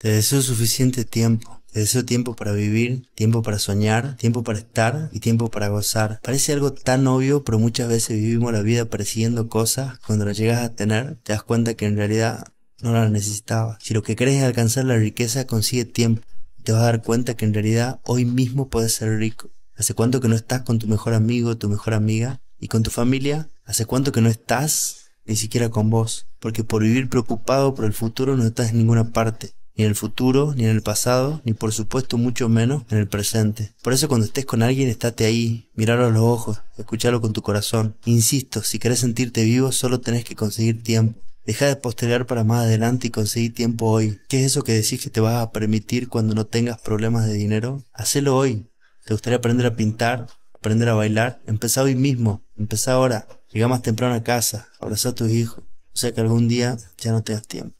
Te deseo suficiente tiempo. Te deseo tiempo para vivir, tiempo para soñar, tiempo para estar y tiempo para gozar. Parece algo tan obvio, pero muchas veces vivimos la vida persiguiendo cosas. Cuando las llegas a tener, te das cuenta que en realidad no las necesitabas. Si lo que crees es alcanzar la riqueza, consigue tiempo. Te vas a dar cuenta que en realidad hoy mismo puedes ser rico. ¿Hace cuánto que no estás con tu mejor amigo, tu mejor amiga y con tu familia? ¿Hace cuánto que no estás ni siquiera con vos? Porque por vivir preocupado por el futuro no estás en ninguna parte ni en el futuro, ni en el pasado, ni por supuesto mucho menos en el presente. Por eso cuando estés con alguien, estate ahí, miralo a los ojos, escucharlo con tu corazón. Insisto, si querés sentirte vivo, solo tenés que conseguir tiempo. Deja de postergar para más adelante y conseguir tiempo hoy. ¿Qué es eso que decís que te vas a permitir cuando no tengas problemas de dinero? Hacelo hoy. ¿Te gustaría aprender a pintar? ¿Aprender a bailar? Empezá hoy mismo. Empezá ahora. Llega más temprano a casa. Abraza a tus hijos. O sea que algún día ya no tengas tiempo.